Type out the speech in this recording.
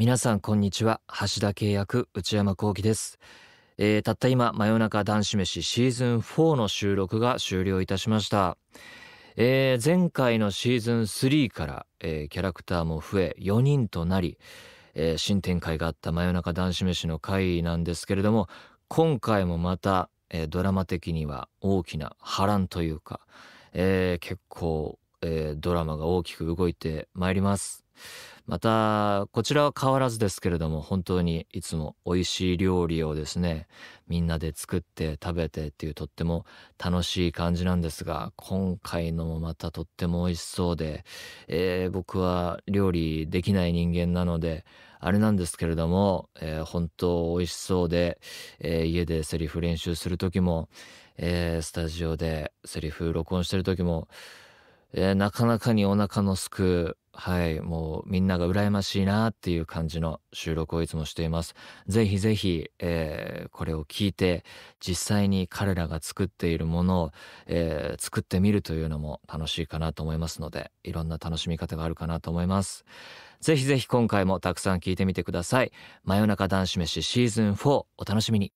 皆さんこんにちは橋田契約内山幸喜です、えー、たった今真夜中男子飯シーズン4の収録が終了いたしました、えー、前回のシーズン3から、えー、キャラクターも増え4人となり、え新展開があった真夜中男子飯の回なんですけれども今回もまた、えドラマ的には大きな波乱というか、え結構、えドラマが大きく動いてまいりますまたこちらは変わらずですけれども本当にいつも美味しい料理をですねみんなで作って食べてっていうとっても楽しい感じなんですが今回のもまたとっても美味しそうで、えー、僕は料理できない人間なのであれなんですけれども、えー、本当美味しそうで、えー、家でセリフ練習する時も、えスタジオでセリフ録音してる時もえー、なかなかにお腹のすくはい、もうみんなが羨ましいなっていう感じの収録をいつもしています。ぜひぜひ、えー、これを聞いて、実際に彼らが作っているものを、えー、作ってみるというのも楽しいかなと思いますので、いろんな楽しみ方があるかなと思います。ぜひぜひ今回もたくさん聞いてみてください。真夜中男子飯シーズン4お楽しみに。